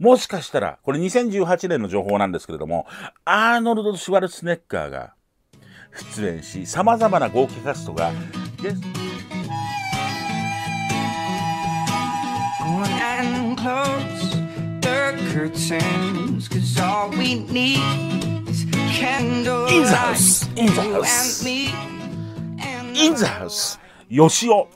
もしかしたら、これ2018年の情報なんですけれども、アーノルド・シュワルツネッカーが出演し、さまざまな豪華キャストが、インザハウス、インザハウス、インザハウス、よしお。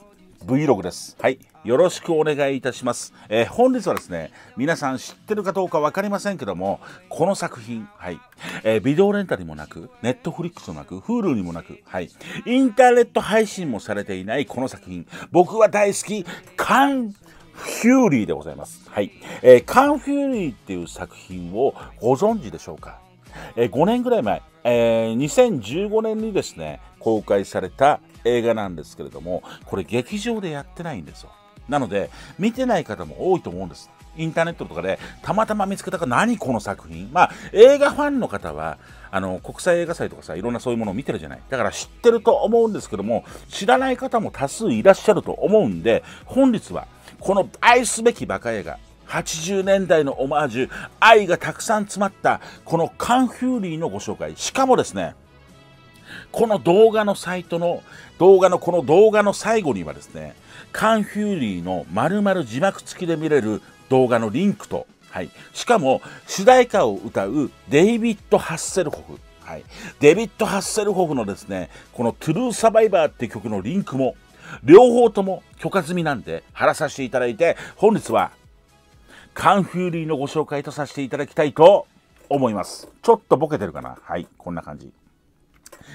Vlog です。はい。よろしくお願いいたします。えー、本日はですね、皆さん知ってるかどうか分かりませんけども、この作品、はい。えー、ビデオレンタルもなく、ネットフリックスもなく、Hulu にもなく、はい。インターネット配信もされていないこの作品、僕は大好き、カン・フューリーでございます。はい。えー、カン・フューリーっていう作品をご存知でしょうかえー、5年ぐらい前、えー、2015年にですね、公開された映画なんですけれども、これ劇場でやってないんですよ。なので、見てない方も多いと思うんです。インターネットとかでたまたま見つけたか何この作品まあ映画ファンの方はあの国際映画祭とかさいろんなそういうものを見てるじゃないだから知ってると思うんですけども知らない方も多数いらっしゃると思うんで本日はこの愛すべきバカ映画80年代のオマージュ、愛がたくさん詰まった、このカンフューリーのご紹介。しかもですね、この動画のサイトの、動画のこの動画の最後にはですね、カンフューリーの丸々字幕付きで見れる動画のリンクと、はい。しかも、主題歌を歌うデイビッド・ハッセルホフ。はい。デビッド・ハッセルホフのですね、このトゥルー・サバイバーって曲のリンクも、両方とも許可済みなんで、貼らさせていただいて、本日はカンフューリーのご紹介とさせていただきたいと思います。ちょっとボケてるかなはい、こんな感じ。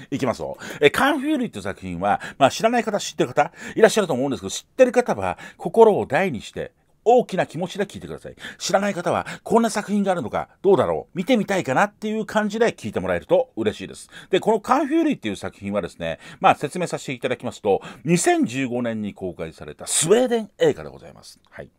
いきますよ。え、カンフューリーいう作品は、まあ知らない方、知ってる方、いらっしゃると思うんですけど、知ってる方は心を大にして、大きな気持ちで聞いてください。知らない方は、こんな作品があるのか、どうだろう、見てみたいかなっていう感じで聞いてもらえると嬉しいです。で、このカンフューリーっていう作品はですね、まあ説明させていただきますと、2015年に公開されたスウェーデン映画でございます。はい。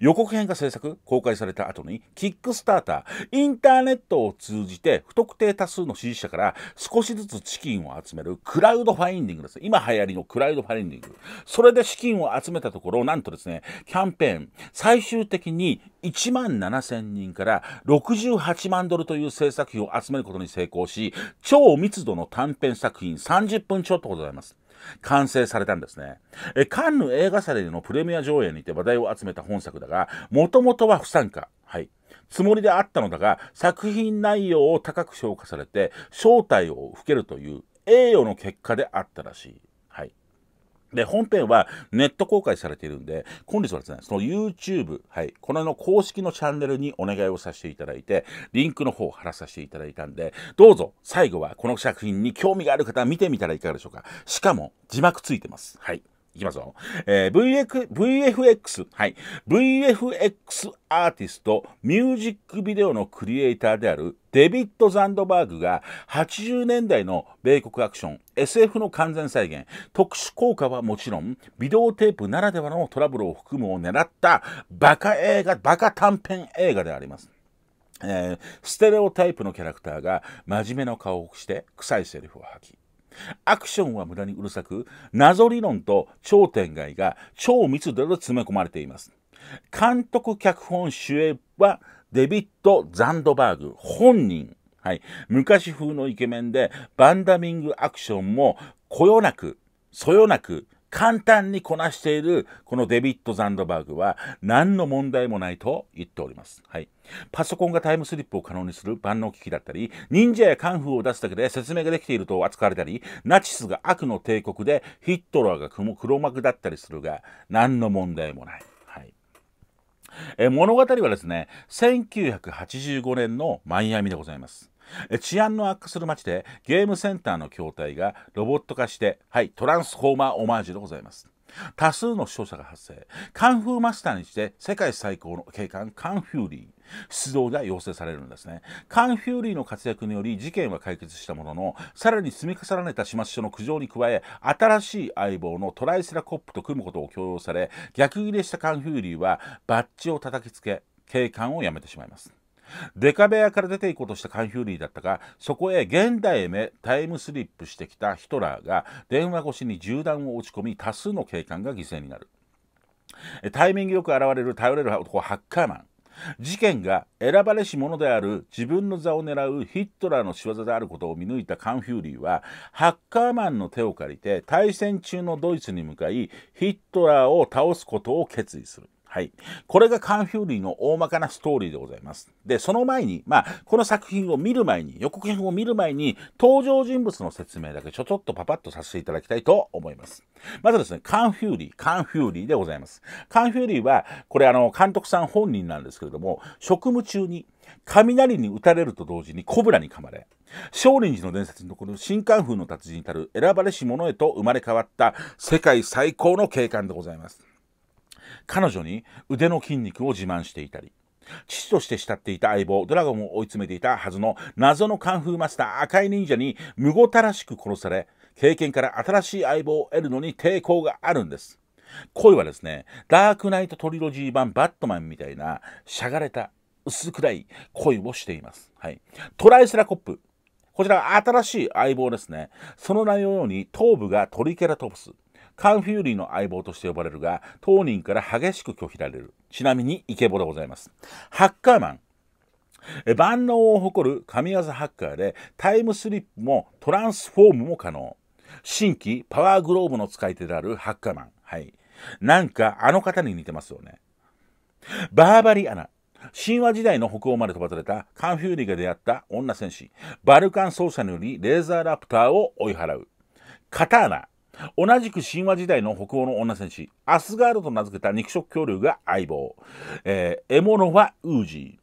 予告編が制作公開された後にキックスターターインターネットを通じて不特定多数の支持者から少しずつ資金を集めるクラウドファインディングです今流行りのクラウドファインディングそれで資金を集めたところなんとですねキャンペーン最終的に1万7000人から68万ドルという制作費を集めることに成功し超密度の短編作品30分ちょっとございます完成されたんですね。えカンヌ映画祭のプレミア上映にて話題を集めた本作だが、もともとは不参加。はい。つもりであったのだが、作品内容を高く評価されて、正体を受けるという栄誉の結果であったらしい。で、本編はネット公開されているんで、今日はですね、その YouTube、はい、これの公式のチャンネルにお願いをさせていただいて、リンクの方を貼らさせていただいたんで、どうぞ最後はこの作品に興味がある方は見てみたらいかがでしょうか。しかも字幕ついてます。はい。いきますよ。えー、VFX、はい。VFX アーティスト、ミュージックビデオのクリエイターであるデビッド・ザンドバーグが80年代の米国アクション、SF の完全再現、特殊効果はもちろん、ビデオテープならではのトラブルを含むを狙ったバカ映画、バカ短編映画であります。えー、ステレオタイプのキャラクターが真面目な顔をして臭いセリフを吐き、アクションは無駄にうるさく、謎理論と超展開が超密度で詰め込まれています。監督、脚本、主演はデビッド・ザンドバーグ本人。はい。昔風のイケメンで、バンダミングアクションも、こよなく、そよなく、簡単にこなしているこのデビッド・ザンドバーグは何の問題もないと言っております。はい。パソコンがタイムスリップを可能にする万能機器だったり、忍者やカンフーを出すだけで説明ができていると扱われたり、ナチスが悪の帝国でヒットラーが黒幕だったりするが何の問題もない。え物語はですね1985年のマイアミでございます治安の悪化する街でゲームセンターの筐体がロボット化して、はい、トランスフォーマーオマージュでございます。多数の負傷者が発生カンフーマスターにして世界最高の警官カンフューリー出動が要請されるんですねカンフューリーの活躍により事件は解決したもののさらに積み重ねた始末書の苦情に加え新しい相棒のトライセラコップと組むことを強要され逆ギレしたカンフューリーはバッジを叩きつけ警官を辞めてしまいますデカ部屋から出ていこうとしたカンヒューリーだったが、そこへ現代目タイムスリップしてきたヒトラーが電話越しに銃弾を落ち込み、多数の警官が犠牲になる。タイミングよく現れる頼れる男、ハッカーマン。事件が選ばれし者である自分の座を狙うヒトラーの仕業であることを見抜いたカン・フューリーはハッカーマンの手を借りて対戦中のドイツに向かいヒトラーを倒すことを決意するはい。これがカンフューリーの大まかなストーリーでございます。で、その前に、まあ、この作品を見る前に、予告編を見る前に、登場人物の説明だけちょちょっとパパッとさせていただきたいと思います。まずですね、カンフューリー、カンフューリーでございます。カンフューリーは、これあの、監督さん本人なんですけれども、職務中に、雷に打たれると同時にコブラに噛まれ、少林寺の伝説に残る新漢風の達人たる選ばれし者へと生まれ変わった世界最高の景観でございます。彼女に腕の筋肉を自慢していたり、父として慕っていた相棒、ドラゴンを追い詰めていたはずの謎のカンフーマスター赤い忍者にむごたらしく殺され、経験から新しい相棒を得るのに抵抗があるんです。恋はですね、ダークナイトトリロジー版バットマンみたいな、しゃがれた、薄暗い恋をしています。はい。トライセラコップ。こちら新しい相棒ですね。その内のように頭部がトリケラトプス。カン・フューリーの相棒として呼ばれるが、当人から激しく拒否られる。ちなみに、イケボでございます。ハッカーマン。万能を誇る神業ハッカーで、タイムスリップもトランスフォームも可能。新規パワーグローブの使い手であるハッカーマン。はい。なんか、あの方に似てますよね。バーバリアナ。神話時代の北欧まで飛ばされたカンフューリーが出会った女戦士、バルカン奏者によりレーザーラプターを追い払う。カターナ。同じく神話時代の北欧の女戦士アスガールと名付けた肉食恐竜が相棒、えー、獲物はウージ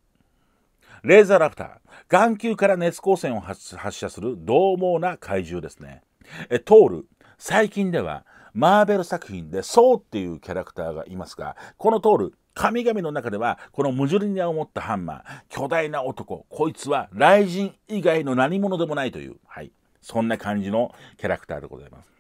ーレーザーラプター眼球から熱光線を発射する獰猛な怪獣ですねえトール最近ではマーベル作品でソウっていうキャラクターがいますがこのトール神々の中ではこのムジュリニアを持ったハンマー巨大な男こいつは雷神以外の何者でもないという、はい、そんな感じのキャラクターでございます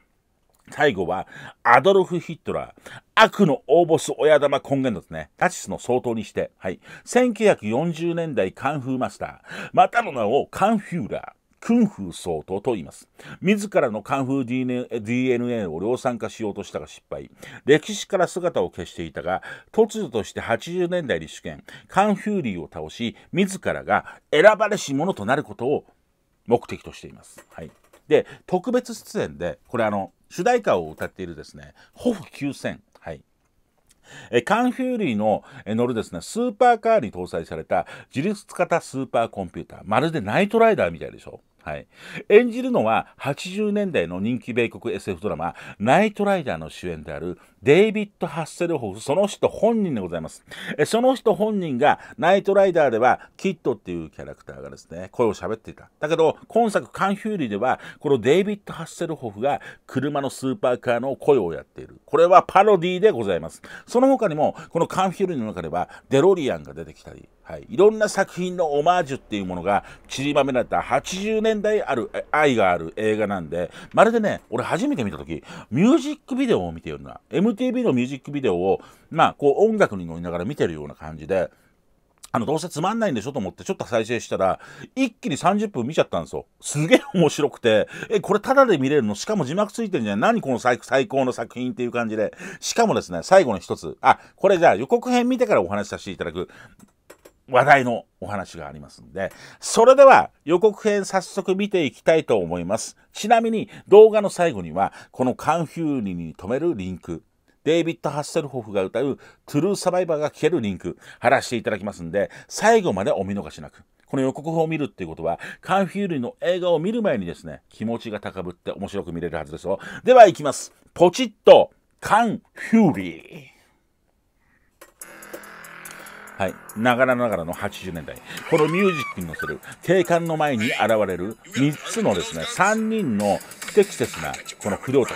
最後は、アドルフ・ヒットラー、悪の大ボス親玉根源ですね。タチスの総統にして、はい。1940年代カンフーマスター、またの名をカンフューラー。クンフー総統と言います。自らのカンフー DNA を量産化しようとしたが失敗。歴史から姿を消していたが、突如として80年代に主権、カンフューリーを倒し、自らが選ばれし者となることを目的としています。はい。で、特別出演で、これあの、主題歌を歌っているですね、ホフ9000。はい。えカンフューリーの乗るですね、スーパーカーに搭載された自律型スーパーコンピューター。まるでナイトライダーみたいでしょはい、演じるのは80年代の人気米国 SF ドラマ「ナイトライダー」の主演であるデイビッド・ハッセルホフその人本人でございますその人本人が「ナイトライダー」ではキッドっていうキャラクターがですね声を喋っていただけど今作「カンヒューリー」ではこのデイビッド・ハッセルホフが車のスーパーカーの声をやっているこれはパロディでございますその他にもこの「カンヒューリー」の中ではデロリアンが出てきたりはい、いろんな作品のオマージュっていうものが散りばめられた80年代ある愛がある映画なんでまるでね俺初めて見た時ミュージックビデオを見てるな MTV のミュージックビデオをまあこう音楽に乗りながら見てるような感じで。あの、どうせつまんないんでしょと思って、ちょっと再生したら、一気に30分見ちゃったんですよ。すげえ面白くて、え、これタダで見れるのしかも字幕ついてるんじゃない何この最高の作品っていう感じで。しかもですね、最後の一つ。あ、これじゃあ予告編見てからお話しさせていただく。話題のお話がありますんで、それでは予告編早速見ていきたいと思います。ちなみに動画の最後には、このカンフューリに止めるリンク、デイビッド・ハッセルホフが歌うトゥルーサバイバーが聴けるリンク、貼らせていただきますんで、最後までお見逃しなく。この予告編を見るっていうことは、カンフューリの映画を見る前にですね、気持ちが高ぶって面白く見れるはずですよ。では行きます。ポチッと、カンフューリー。はい、ながらながらの80年代、このミュージックに乗せる警官の前に現れる3つのですね、3人の不適切なこの不良たち。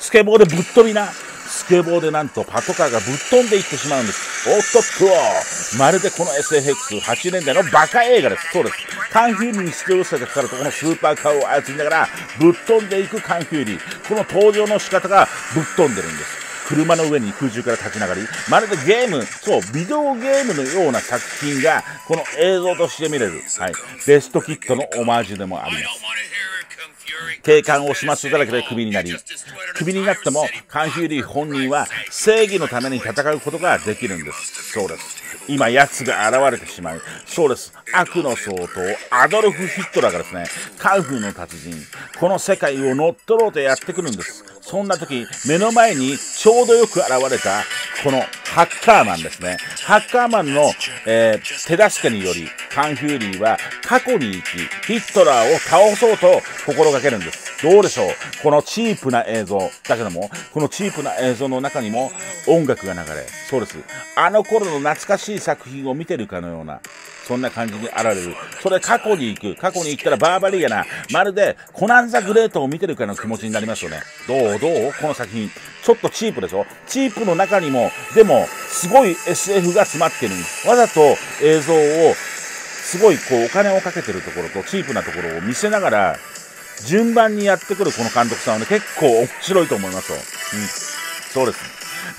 スケボーでぶっ飛びな、スケボーでなんとパトカーがぶっ飛んでいってしまうんです。おっとっとまるでこの SFX8 年代のバカ映画です。そうです。カンフューリーに出場者がかかるとこのスーパーカーを操りながらぶっ飛んでいくカンフューリー。この登場の仕方がぶっ飛んでるんです。車の上に空中から立ち上がり、まるでゲーム、そう、ビデオゲームのような作品が、この映像として見れる、はい、ベストキットのオマージュでもあります。警官を始末だらけでクビになり、クビになっても、カンヒューリー本人は正義のために戦うことができるんです。そうです。今、奴が現れてしまう。そうです。悪の総統、アドルフ・ヒットラーがですね、カンフーの達人、この世界を乗っ取ろうとやってくるんです。そんな時、目の前にちょうどよく現れた、このハッカーマンですね。ハッカーマンの、えー、手助けにより、カンフューリーは過去に行き、ヒットラーを倒そうと心がけるんです。どうでしょうこのチープな映像。だけども、このチープな映像の中にも音楽が流れ、そうです。あの頃の懐かしい作品を見てるかのような、そんな感じにあられる。それ過去に行く。過去に行ったらバーバリーやな。まるでコナンザグレートを見てるかの気持ちになりますよね。どうどうこの作品。ちょっとチープでしょチープの中にも、でも、すごい SF が詰まってるんです。わざと映像を、すごいこうお金をかけてるところとチープなところを見せながら順番にやってくるこの監督さんはね、結構面白いと思いますよ。うん。そうです、ね。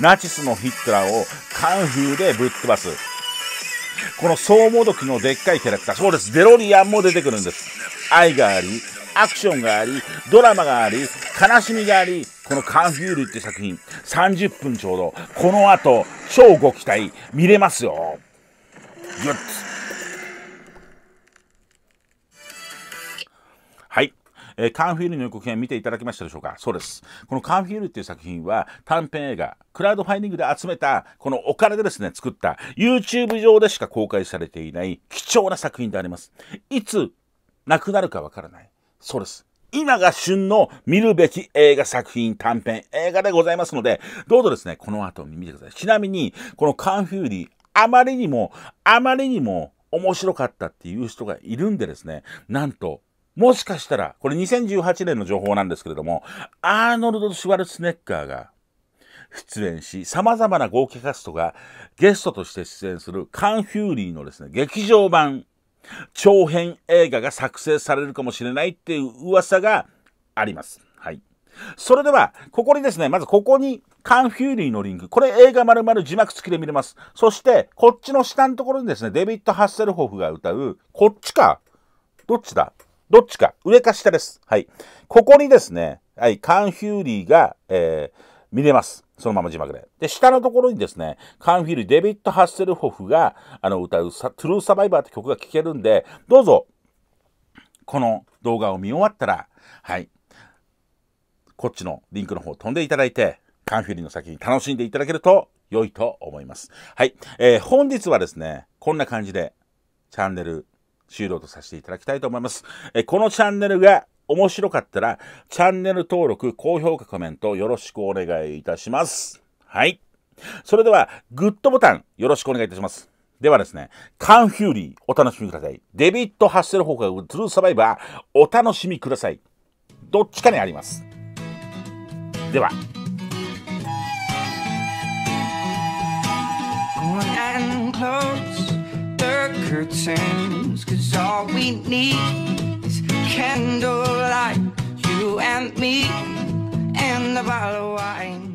ナチスのヒットラーをカンフーでぶっ飛ばす。この総もどきのでっかいキャラクター。そうです。デロリアンも出てくるんです。愛があり、アクションがあり、ドラマがあり、悲しみがあり、このカンフュールって作品、30分ちょうど、この後、超ご期待、見れますよ。グッはい。えー、カンフィールの予告編見ていただきましたでしょうかそうです。このカンフィールっていう作品は短編映画、クラウドファインディングで集めた、このお金でですね、作った YouTube 上でしか公開されていない貴重な作品であります。いつなくなるかわからない。そうです。今が旬の見るべき映画作品短編映画でございますので、どうぞですね、この後見てください。ちなみに、このカンフューリー、あまりにも、あまりにも面白かったっていう人がいるんでですね、なんともしかしたら、これ2018年の情報なんですけれども、アーノルド・シュワルツネッガーが出演し、様々な豪華キャストがゲストとして出演するカンフューリーのですね、劇場版、長編映画が作成されるかもしれないっていう噂があります。はい。それでは、ここにですね、まずここにカンフューリーのリンク。これ映画丸々字幕付きで見れます。そして、こっちの下のところにですね、デビッド・ハッセルホフが歌う、こっちか。どっちだどっちか、上か下です。はい。ここにですね、はい、カンフューリーが、えー、見れます。そのまま字幕で。で、下のところにですね、カンフィル・デビッド・ハッセルホフがあの歌うサトゥルー・サバイバーって曲が聴けるんで、どうぞ、この動画を見終わったら、はい、こっちのリンクの方飛んでいただいて、カンフーリーの先に楽しんでいただけると良いと思います。はい、えー、本日はですね、こんな感じでチャンネル終了とさせていただきたいと思います。えこのチャンネルが面白かったら、チャンネル登録、高評価、コメントよろしくお願いいたします。はい。それでは、グッドボタンよろしくお願いいたします。ではですね、カンフューリーお楽しみください。デビッド・ハッセルホーカー、トゥルーサバイバーお楽しみください。どっちかにあります。では。o and close. curtains, cause all we need is candlelight, you and me, and a bottle of wine.